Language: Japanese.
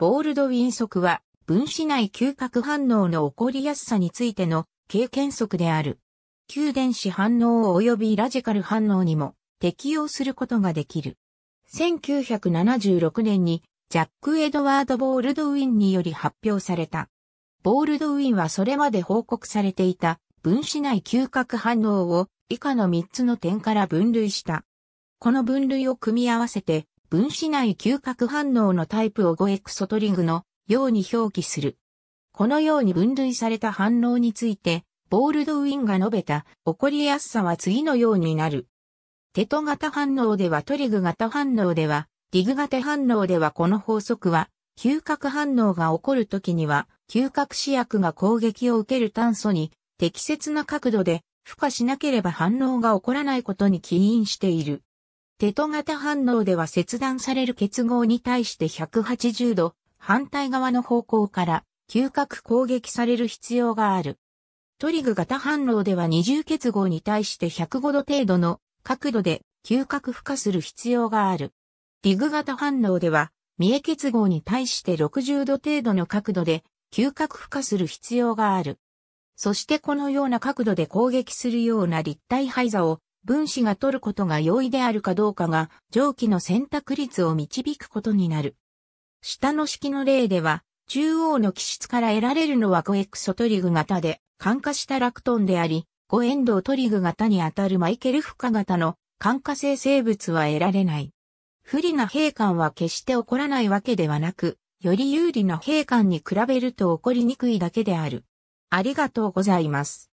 ボールドウィン則は分子内嗅覚反応の起こりやすさについての経験則である。急電子反応及びラジカル反応にも適用することができる。1976年にジャック・エドワード・ボールドウィンにより発表された。ボールドウィンはそれまで報告されていた分子内嗅覚反応を以下の3つの点から分類した。この分類を組み合わせて分子内嗅覚反応のタイプを5 x ソトリグのように表記する。このように分類された反応について、ボールドウィンが述べた起こりやすさは次のようになる。テト型反応ではトリグ型反応では、ディグ型反応ではこの法則は、嗅覚反応が起こるときには、嗅覚試薬が攻撃を受ける炭素に適切な角度で孵化しなければ反応が起こらないことに起因している。テト型反応では切断される結合に対して180度反対側の方向から嗅覚攻撃される必要がある。トリグ型反応では二重結合に対して105度程度の角度で嗅覚付加する必要がある。ディグ型反応では三重結合に対して60度程度の角度で嗅覚付加する必要がある。そしてこのような角度で攻撃するような立体配座を分子が取ることが容易であるかどうかが蒸気の選択率を導くことになる。下の式の例では、中央の基質から得られるのは5エクソトリグ型で、感化したラクトンであり、5エンドトリグ型にあたるマイケル負荷型の感化性生物は得られない。不利な閉館は決して起こらないわけではなく、より有利な閉館に比べると起こりにくいだけである。ありがとうございます。